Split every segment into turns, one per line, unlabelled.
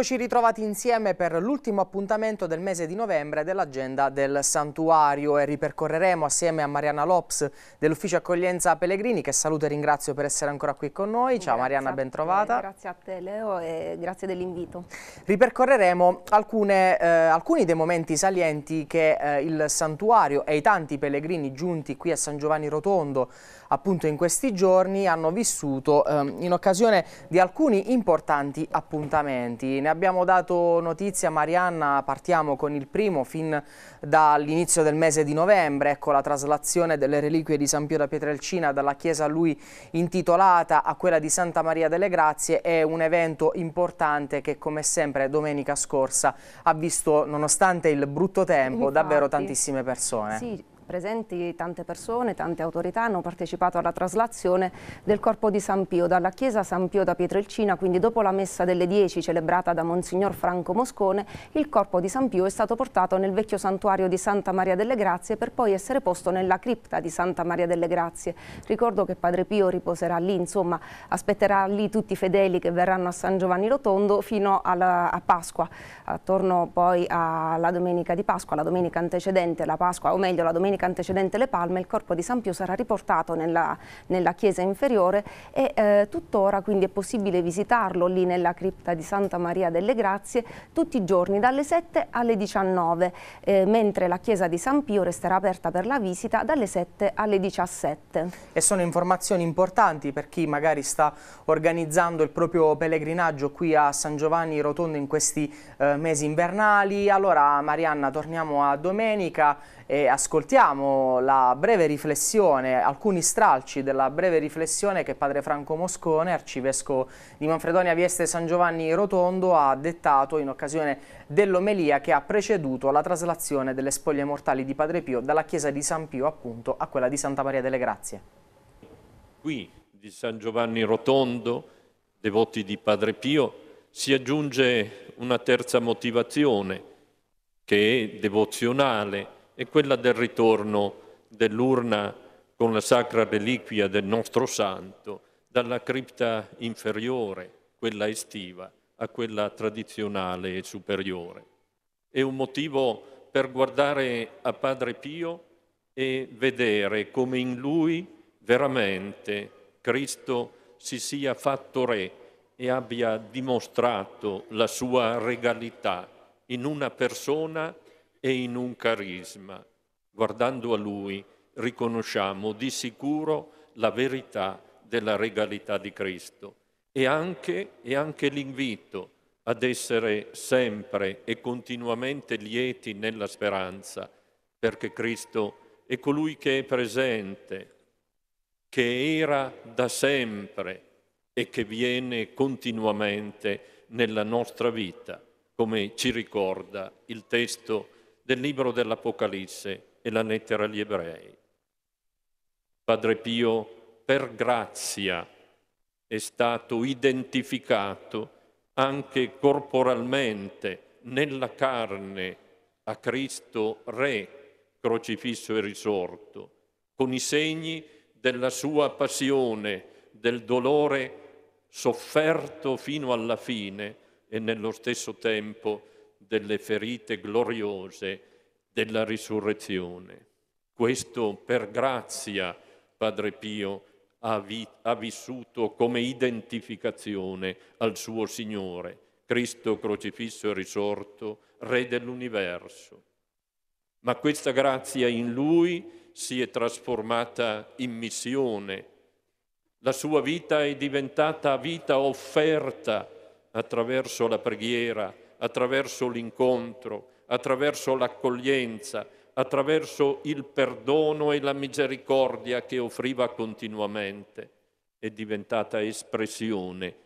Eccoci ritrovati insieme per l'ultimo appuntamento del mese di novembre dell'agenda del santuario e ripercorreremo assieme a Mariana Lops dell'ufficio accoglienza Pellegrini che saluto e ringrazio per essere ancora qui con noi. Ciao grazie Mariana, ben trovata. Grazie
a te Leo e grazie dell'invito.
Ripercorreremo alcune, eh, alcuni dei momenti salienti che eh, il santuario e i tanti pellegrini giunti qui a San Giovanni Rotondo appunto in questi giorni hanno vissuto eh, in occasione di alcuni importanti appuntamenti. Ne abbiamo dato notizia Marianna, partiamo con il primo fin dall'inizio del mese di novembre, ecco la traslazione delle reliquie di San Pio da Pietrelcina dalla chiesa a lui intitolata a quella di Santa Maria delle Grazie è un evento importante che come sempre domenica scorsa ha visto nonostante il brutto tempo Infatti, davvero tantissime persone. Sì,
presenti tante persone, tante autorità hanno partecipato alla traslazione del corpo di San Pio dalla chiesa San Pio da Pietrelcina, quindi dopo la messa delle 10 celebrata da Monsignor Franco Moscone, il corpo di San Pio è stato portato nel vecchio santuario di Santa Maria delle Grazie per poi essere posto nella cripta di Santa Maria delle Grazie. Ricordo che Padre Pio riposerà lì, insomma aspetterà lì tutti i fedeli che verranno a San Giovanni Rotondo fino alla, a Pasqua, attorno poi alla domenica di Pasqua, la domenica antecedente, la Pasqua, o meglio la domenica domenica antecedente le palme il corpo di San Pio sarà riportato nella, nella chiesa inferiore e eh, tuttora quindi è possibile visitarlo lì nella cripta di Santa Maria delle Grazie tutti i giorni dalle 7 alle 19, eh, mentre la chiesa di San Pio resterà aperta per la visita dalle 7 alle 17.
E sono informazioni importanti per chi magari sta organizzando il proprio pellegrinaggio qui a San Giovanni Rotondo in questi eh, mesi invernali. Allora Marianna torniamo a domenica e ascoltiamo la breve riflessione, alcuni stralci della breve riflessione che padre Franco Moscone, arcivescovo di Manfredonia Vieste San Giovanni Rotondo, ha dettato in occasione dell'omelia che ha preceduto la traslazione delle spoglie mortali di Padre Pio dalla chiesa di San Pio appunto a quella di Santa Maria delle Grazie.
Qui di San Giovanni Rotondo, devoti di Padre Pio, si aggiunge una terza motivazione che è devozionale, è quella del ritorno dell'urna con la sacra reliquia del nostro santo dalla cripta inferiore, quella estiva, a quella tradizionale e superiore. È un motivo per guardare a Padre Pio e vedere come in lui veramente Cristo si sia fatto re e abbia dimostrato la sua regalità in una persona e in un carisma. Guardando a lui riconosciamo di sicuro la verità della regalità di Cristo e anche, e anche l'invito ad essere sempre e continuamente lieti nella speranza, perché Cristo è colui che è presente, che era da sempre e che viene continuamente nella nostra vita, come ci ricorda il testo del libro dell'Apocalisse e la lettera agli ebrei. Padre Pio, per grazia, è stato identificato anche corporalmente nella carne a Cristo Re, crocifisso e risorto, con i segni della sua passione, del dolore sofferto fino alla fine e nello stesso tempo delle ferite gloriose della risurrezione. Questo per grazia Padre Pio ha, vi- ha vissuto come identificazione al suo Signore, Cristo crocifisso e risorto, Re dell'universo. Ma questa grazia in lui si è trasformata in missione. La sua vita è diventata vita offerta attraverso la preghiera, attraverso l'incontro, attraverso l'accoglienza, attraverso il perdono e la misericordia che offriva continuamente, è diventata espressione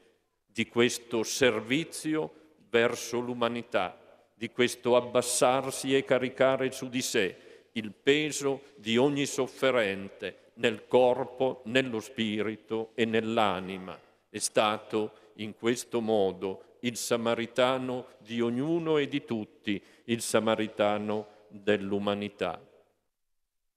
di questo servizio verso l'umanità, di questo abbassarsi e caricare su di sé il peso di ogni sofferente nel corpo, nello spirito e nell'anima. È stato in questo modo il samaritano di ognuno e di tutti, il samaritano dell'umanità.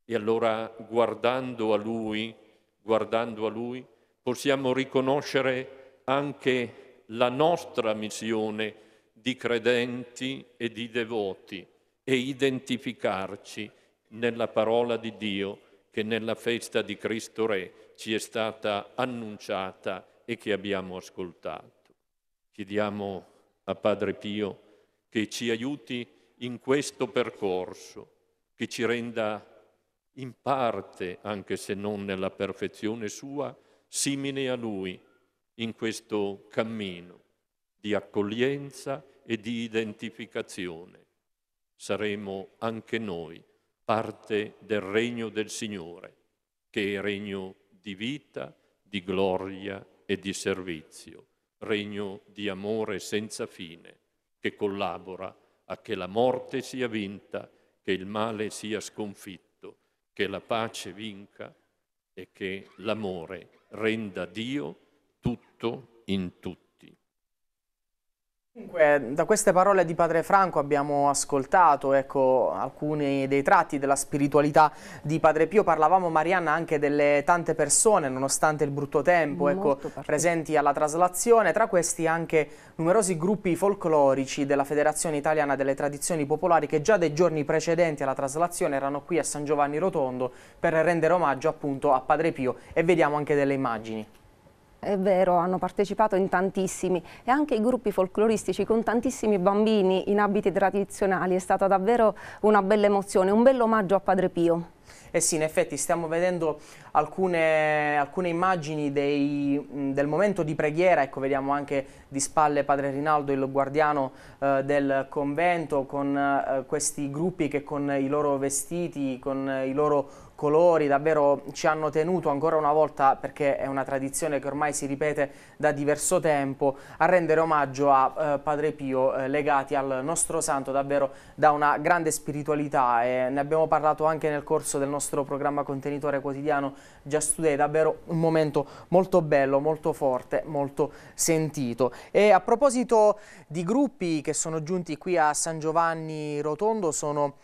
E allora guardando a lui, guardando a lui, possiamo riconoscere anche la nostra missione di credenti e di devoti e identificarci nella parola di Dio che nella festa di Cristo Re ci è stata annunciata e che abbiamo ascoltato. Chiediamo a Padre Pio che ci aiuti in questo percorso, che ci renda in parte, anche se non nella perfezione sua, simile a Lui in questo cammino di accoglienza e di identificazione. Saremo anche noi parte del regno del Signore, che è regno di vita, di gloria e di servizio regno di amore senza fine che collabora a che la morte sia vinta, che il male sia sconfitto, che la pace vinca e che l'amore renda Dio tutto in tutto.
Dunque, da queste parole di Padre Franco abbiamo ascoltato ecco, alcuni dei tratti della spiritualità di Padre Pio, parlavamo Marianna anche delle tante persone nonostante il brutto tempo ecco, presenti alla traslazione, tra questi anche numerosi gruppi folclorici della Federazione Italiana delle Tradizioni Popolari che già dei giorni precedenti alla traslazione erano qui a San Giovanni Rotondo per rendere omaggio appunto a Padre Pio e vediamo anche delle immagini.
È vero, hanno partecipato in tantissimi e anche i gruppi folcloristici con tantissimi bambini in abiti tradizionali. È stata davvero una bella emozione, un bel omaggio a Padre Pio.
Eh sì, in effetti stiamo vedendo alcune, alcune immagini dei, del momento di preghiera, ecco vediamo anche di spalle padre Rinaldo, il guardiano eh, del convento, con eh, questi gruppi che con i loro vestiti, con i loro colori davvero ci hanno tenuto ancora una volta perché è una tradizione che ormai si ripete da diverso tempo a rendere omaggio a eh, Padre Pio eh, legati al nostro santo davvero da una grande spiritualità e ne abbiamo parlato anche nel corso del nostro programma contenitore quotidiano Just Today, davvero un momento molto bello, molto forte, molto sentito. E a proposito di gruppi che sono giunti qui a San Giovanni Rotondo, sono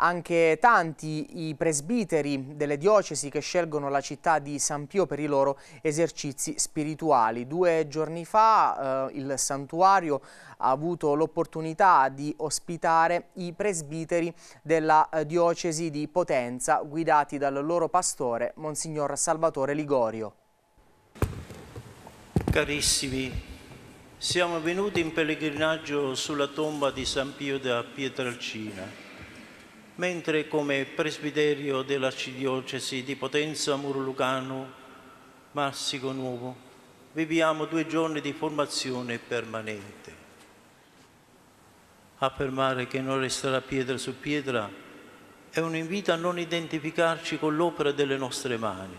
anche tanti i presbiteri delle diocesi che scelgono la città di San Pio per i loro esercizi spirituali. Due giorni fa eh, il santuario ha avuto l'opportunità di ospitare i presbiteri della eh, diocesi di Potenza guidati dal loro pastore Monsignor Salvatore Ligorio.
Carissimi, siamo venuti in pellegrinaggio sulla tomba di San Pio da Pietralcina mentre come presbiterio dell'arcidiocesi di Potenza Murlucano Massico Nuovo viviamo due giorni di formazione permanente. Affermare che non resterà pietra su pietra è un invito a non identificarci con l'opera delle nostre mani.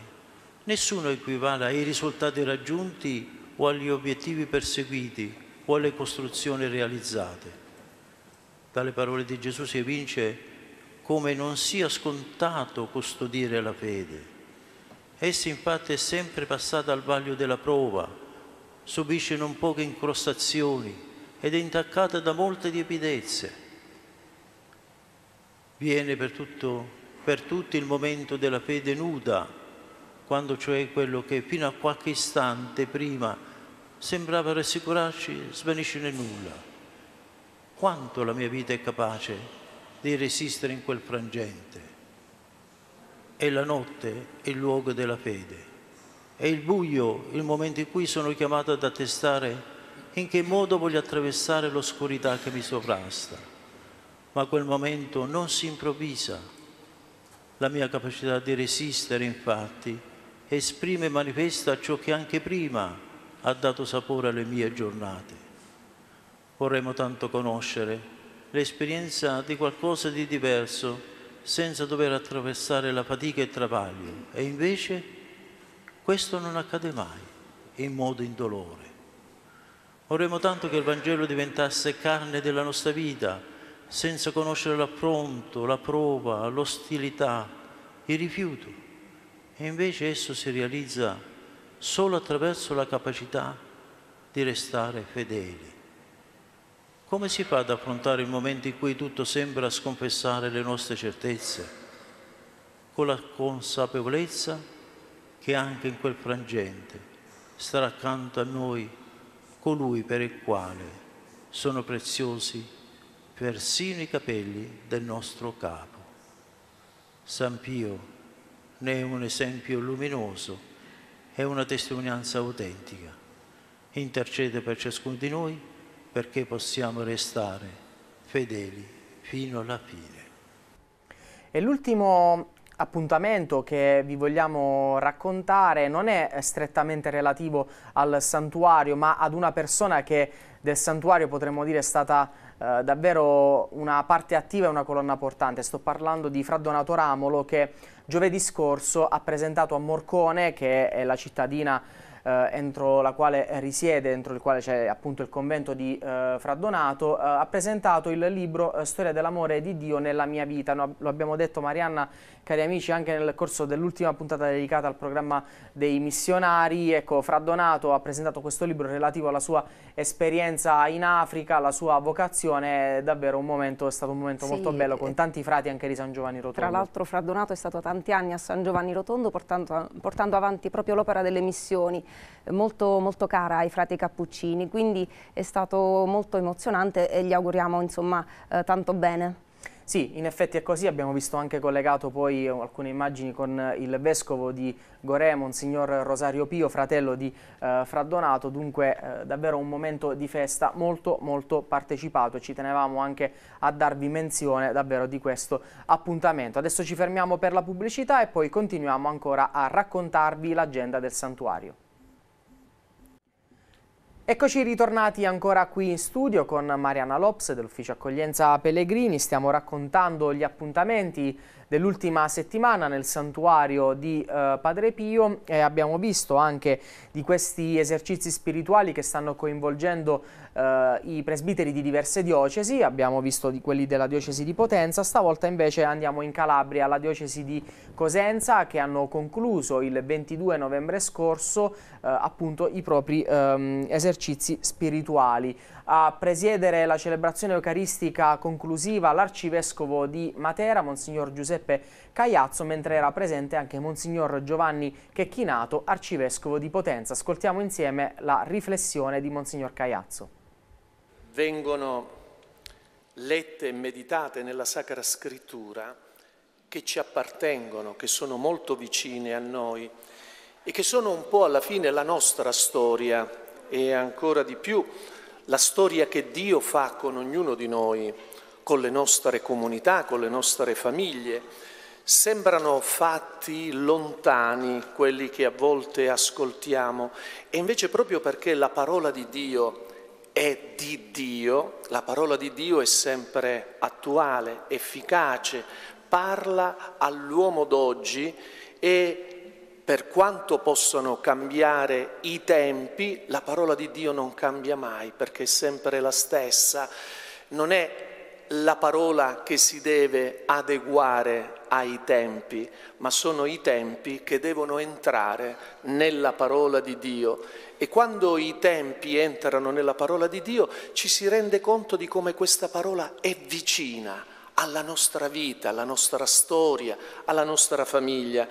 Nessuno equivale ai risultati raggiunti o agli obiettivi perseguiti o alle costruzioni realizzate. Dalle parole di Gesù si evince come non sia scontato custodire la fede. Essa infatti è sempre passata al vaglio della prova, subisce non poche incrostazioni ed è intaccata da molte tiepidezze. Viene per, tutto, per tutti il momento della fede nuda, quando cioè quello che fino a qualche istante prima sembrava rassicurarci svanisce nel nulla. Quanto la mia vita è capace di resistere in quel frangente. E la notte è il luogo della fede. È il buio il momento in cui sono chiamato ad attestare in che modo voglio attraversare l'oscurità che mi sovrasta. Ma quel momento non si improvvisa. La mia capacità di resistere, infatti, esprime e manifesta ciò che anche prima ha dato sapore alle mie giornate. Vorremmo tanto conoscere l'esperienza di qualcosa di diverso senza dover attraversare la fatica e il travaglio. E invece questo non accade mai in modo indolore. Vorremmo tanto che il Vangelo diventasse carne della nostra vita, senza conoscere l'appronto, la prova, l'ostilità, il rifiuto. E invece esso si realizza solo attraverso la capacità di restare fedeli come si fa ad affrontare il momento in cui tutto sembra sconfessare le nostre certezze? Con la consapevolezza che anche in quel frangente starà accanto a noi colui per il quale sono preziosi persino i capelli del nostro capo. San Pio ne è un esempio luminoso, e una testimonianza autentica. Intercede per ciascuno di noi perché possiamo restare fedeli fino alla fine.
E l'ultimo appuntamento che vi vogliamo raccontare non è strettamente relativo al santuario, ma ad una persona che del santuario potremmo dire è stata eh, davvero una parte attiva e una colonna portante. Sto parlando di Fra Donato Ramolo che giovedì scorso ha presentato a Morcone, che è la cittadina eh, entro la quale risiede, entro il quale c'è appunto il convento di eh, Fraddonato, eh, ha presentato il libro eh, Storia dell'amore di Dio nella mia vita. No, lo abbiamo detto Marianna cari amici, anche nel corso dell'ultima puntata dedicata al programma dei missionari. Ecco, Fra Donato ha presentato questo libro relativo alla sua esperienza in Africa, alla sua vocazione. È davvero un momento, è stato un momento sì, molto bello con eh, tanti frati anche di San Giovanni Rotondo. Tra l'altro
Fra Donato è stato tanti anni a San Giovanni Rotondo portando, portando avanti proprio l'opera delle missioni, eh, molto, molto cara ai frati cappuccini, quindi è stato molto emozionante e gli auguriamo insomma eh, tanto bene.
Sì, in effetti è così, abbiamo visto anche collegato poi alcune immagini con il vescovo di Gore, Monsignor Rosario Pio, fratello di eh, Fraddonato, dunque eh, davvero un momento di festa molto molto partecipato e ci tenevamo anche a darvi menzione davvero di questo appuntamento. Adesso ci fermiamo per la pubblicità e poi continuiamo ancora a raccontarvi l'agenda del santuario. Eccoci ritornati ancora qui in studio con Mariana Lopes dell'ufficio accoglienza Pellegrini, stiamo raccontando gli appuntamenti dell'ultima settimana nel santuario di eh, Padre Pio e abbiamo visto anche di questi esercizi spirituali che stanno coinvolgendo eh, i presbiteri di diverse diocesi, abbiamo visto di quelli della diocesi di Potenza, stavolta invece andiamo in Calabria alla diocesi di Cosenza che hanno concluso il 22 novembre scorso eh, appunto i propri ehm, esercizi spirituali. A presiedere la celebrazione eucaristica conclusiva l'arcivescovo di Matera, Monsignor Giuseppe Cagliazzo, mentre era presente anche Monsignor Giovanni Checchinato, arcivescovo di Potenza. Ascoltiamo insieme la riflessione di Monsignor Cagliazzo.
Vengono lette e meditate nella Sacra Scrittura che ci appartengono, che sono molto vicine a noi e che sono un po' alla fine la nostra storia e ancora di più la storia che Dio fa con ognuno di noi, con le nostre comunità, con le nostre famiglie. Sembrano fatti lontani quelli che a volte ascoltiamo e invece proprio perché la parola di Dio è di Dio, la parola di Dio è sempre attuale, efficace, parla all'uomo d'oggi e per quanto possono cambiare i tempi, la parola di Dio non cambia mai perché è sempre la stessa. Non è la parola che si deve adeguare ai tempi, ma sono i tempi che devono entrare nella parola di Dio. E quando i tempi entrano nella parola di Dio ci si rende conto di come questa parola è vicina alla nostra vita, alla nostra storia, alla nostra famiglia.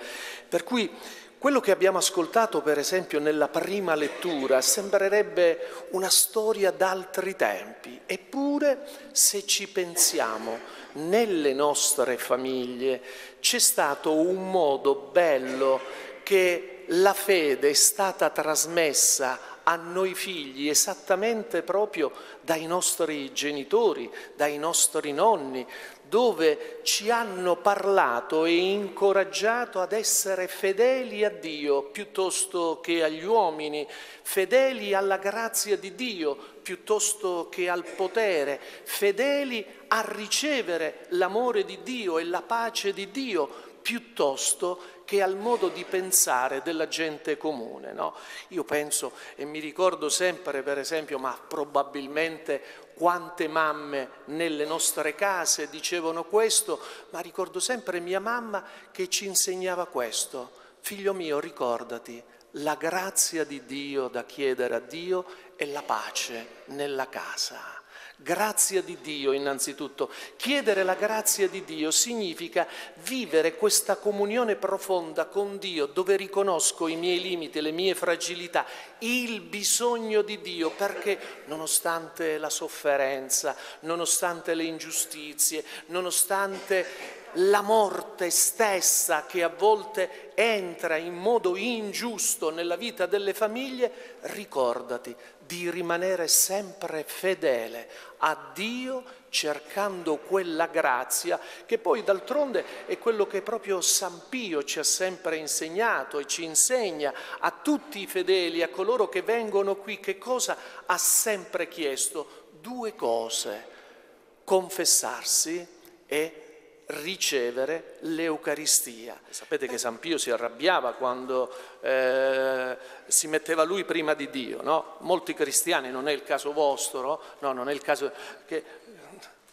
Per cui quello che abbiamo ascoltato, per esempio, nella prima lettura sembrerebbe una storia d'altri tempi, eppure se ci pensiamo, nelle nostre famiglie c'è stato un modo bello che la fede è stata trasmessa a noi figli esattamente proprio dai nostri genitori, dai nostri nonni, dove ci hanno parlato e incoraggiato ad essere fedeli a Dio piuttosto che agli uomini, fedeli alla grazia di Dio piuttosto che al potere, fedeli a ricevere l'amore di Dio e la pace di Dio piuttosto che al modo di pensare della gente comune. No? Io penso e mi ricordo sempre, per esempio, ma probabilmente quante mamme nelle nostre case dicevano questo, ma ricordo sempre mia mamma che ci insegnava questo. Figlio mio, ricordati, la grazia di Dio da chiedere a Dio è la pace nella casa. Grazia di Dio innanzitutto. Chiedere la grazia di Dio significa vivere questa comunione profonda con Dio dove riconosco i miei limiti, le mie fragilità, il bisogno di Dio perché nonostante la sofferenza, nonostante le ingiustizie, nonostante la morte stessa che a volte entra in modo ingiusto nella vita delle famiglie, ricordati, di rimanere sempre fedele a Dio cercando quella grazia che poi d'altronde è quello che proprio San Pio ci ha sempre insegnato e ci insegna a tutti i fedeli, a coloro che vengono qui, che cosa ha sempre chiesto? Due cose, confessarsi e confessarsi ricevere l'Eucaristia. Sapete che San Pio si arrabbiava quando eh, si metteva lui prima di Dio, no? Molti cristiani, non è il caso vostro, no, non è il caso che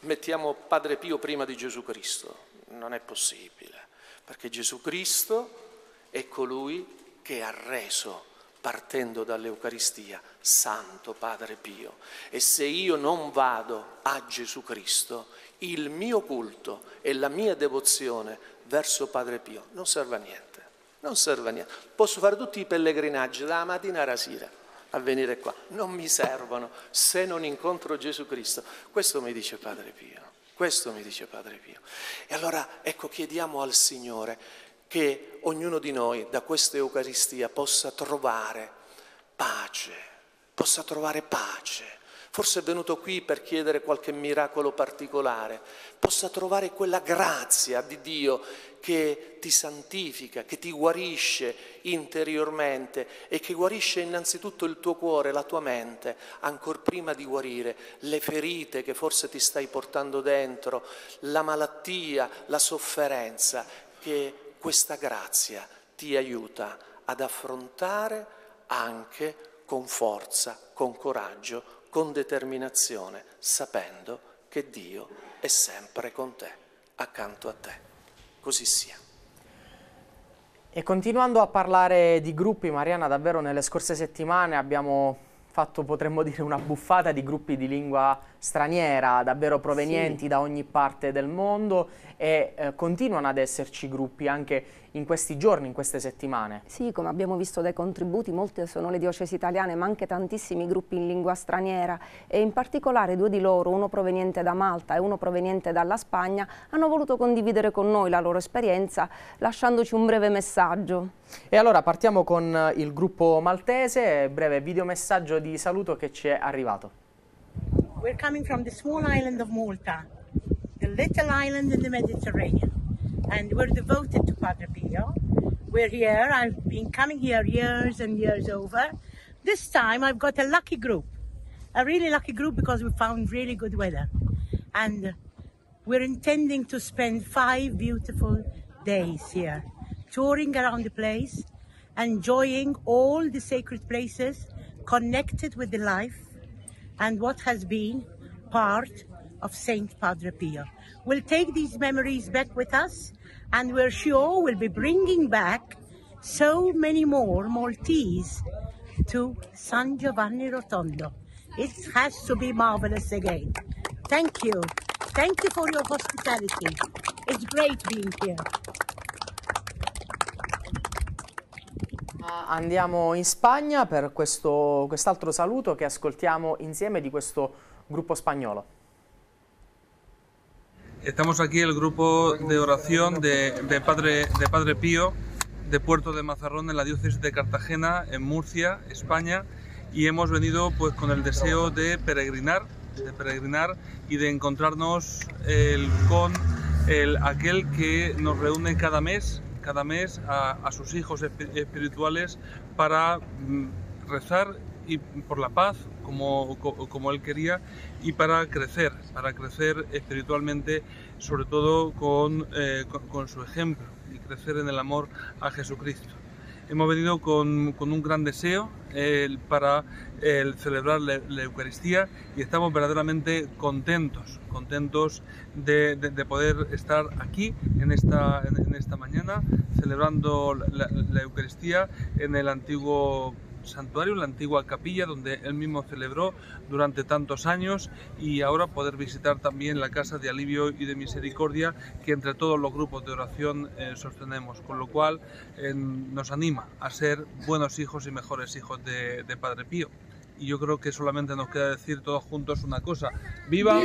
mettiamo Padre Pio prima di Gesù Cristo. Non è possibile, perché Gesù Cristo è colui che ha reso partendo dall'Eucaristia, Santo Padre Pio. E se io non vado a Gesù Cristo, il mio culto e la mia devozione verso Padre Pio non serve a niente, non serve a niente. Posso fare tutti i pellegrinaggi dalla mattina alla sera a venire qua, non mi servono se non incontro Gesù Cristo. Questo mi dice Padre Pio, questo mi dice Padre Pio. E allora ecco chiediamo al Signore che ognuno di noi da questa Eucaristia possa trovare pace, possa trovare pace forse è venuto qui per chiedere qualche miracolo particolare, possa trovare quella grazia di Dio che ti santifica, che ti guarisce interiormente e che guarisce innanzitutto il tuo cuore, la tua mente, ancor prima di guarire le ferite che forse ti stai portando dentro, la malattia, la sofferenza, che questa grazia ti aiuta ad affrontare anche con forza, con coraggio, con determinazione, sapendo che Dio è sempre con te, accanto a te. Così sia.
E continuando a parlare di gruppi, Mariana, davvero nelle scorse settimane abbiamo fatto, potremmo dire, una buffata di gruppi di lingua straniera, davvero provenienti sì. da ogni parte del mondo e eh, continuano ad esserci gruppi anche in questi giorni, in queste settimane.
Sì, come abbiamo visto dai contributi, molte sono le diocesi italiane, ma anche tantissimi gruppi in lingua straniera e in particolare due di loro, uno proveniente da Malta e uno proveniente dalla Spagna, hanno voluto condividere con noi la loro esperienza lasciandoci un breve messaggio.
E allora partiamo con il gruppo maltese, breve videomessaggio di saluto che ci è arrivato.
we're coming from the small island of Malta, the little island in the Mediterranean. And we're devoted to Padre Pio. We're here, I've been coming here years and years over. This time I've got a lucky group, a really lucky group because we found really good weather. And we're intending to spend five beautiful days here, touring around the place, enjoying all the sacred places, connected with the life and what has been part of Saint Padre Pio. We'll take these memories back with us and we're sure we'll be bringing back so many more Maltese to San Giovanni Rotondo. It has to be marvelous again. Thank you. Thank you for your hospitality. It's great being here.
andiamo in Spagna per quest'altro saludo saluto che ascoltiamo insieme di questo gruppo spagnolo.
Estamos aquí el grupo de oración de, de, padre, de Pío de Puerto de Mazarrón en la diócesis de Cartagena, en Murcia, España, y hemos venido pues con el deseo de peregrinar, de peregrinar y de encontrarnos con aquel que nos reúne cada mes cada mes a, sus hijos espirituales para mm, rezar y por la paz como, como, él quería y para crecer, para crecer espiritualmente, sobre todo con eh, su ejemplo y crecer en el amor a Jesucristo. Hemos venido con, un gran deseo para celebrar la, Eucaristía y estamos verdaderamente contentos, contentos de, poder estar aquí en esta, en, esta mañana celebrando la Eucaristía en el antiguo santuario, la antigua capilla donde él mismo celebró durante tantos años y ahora poder visitar también la casa de alivio y de misericordia que entre todos los grupos de oración eh, sostenemos, con lo cual eh, nos anima a ser buenos hijos y mejores hijos de, Padre Pío. Y yo creo que solamente nos queda decir todos juntos una cosa. ¡Viva!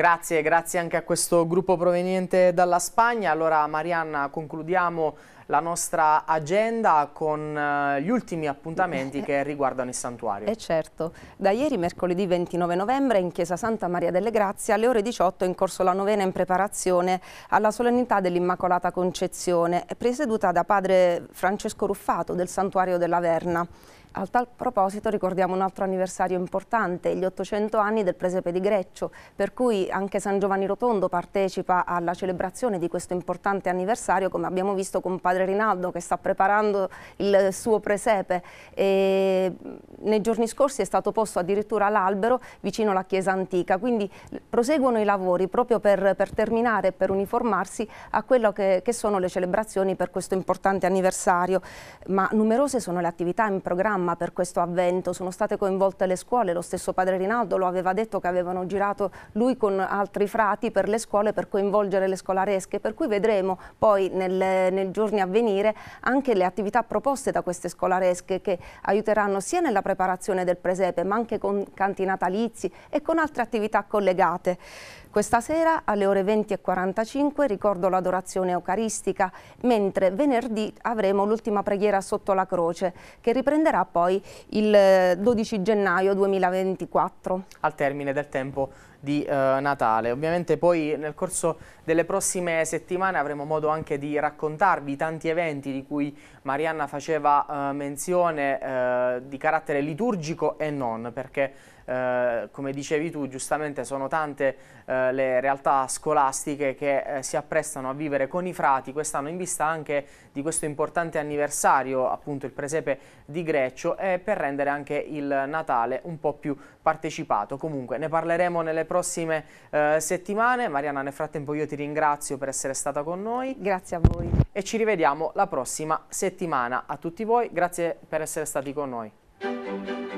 Grazie, grazie anche a questo gruppo proveniente dalla Spagna. Allora Marianna, concludiamo la nostra agenda con eh, gli ultimi appuntamenti che riguardano il santuario. E eh,
certo, da ieri mercoledì 29 novembre in chiesa Santa Maria delle Grazie alle ore 18 è in corso la novena in preparazione alla solennità dell'Immacolata Concezione presieduta da padre Francesco Ruffato del santuario della Verna. A tal proposito ricordiamo un altro anniversario importante, gli 800 anni del presepe di Greccio, per cui anche San Giovanni Rotondo partecipa alla celebrazione di questo importante anniversario, come abbiamo visto con padre Rinaldo che sta preparando il suo presepe. E nei giorni scorsi è stato posto addirittura l'albero vicino alla chiesa antica, quindi proseguono i lavori proprio per, per terminare e per uniformarsi a quello che, che sono le celebrazioni per questo importante anniversario, ma numerose sono le attività in programma dramma per questo avvento, sono state coinvolte le scuole, lo stesso padre Rinaldo lo aveva detto che avevano girato lui con altri frati per le scuole per coinvolgere le scolaresche, per cui vedremo poi nel, nei giorni a venire anche le attività proposte da queste scolaresche che aiuteranno sia nella preparazione del presepe ma anche con canti natalizi e con altre attività collegate. Questa sera alle ore 20.45 ricordo l'adorazione eucaristica, mentre venerdì avremo l'ultima preghiera sotto la croce, che riprenderà poi il 12 eh, gennaio 2024.
Al termine del tempo di eh, Natale. Ovviamente poi nel corso delle prossime settimane avremo modo anche di raccontarvi tanti eventi di cui Marianna faceva eh, menzione eh, di carattere liturgico e non, perché eh, come dicevi tu giustamente sono tante eh, le realtà scolastiche che eh, si apprestano a vivere con i frati quest'anno in vista anche di questo importante anniversario appunto il presepe di Greccio e per rendere anche il Natale un po' più partecipato comunque ne parleremo nelle prossime eh, settimane Mariana nel frattempo io ti ringrazio per essere stata con noi grazie a voi e ci rivediamo la prossima settimana a tutti voi grazie per essere stati con noi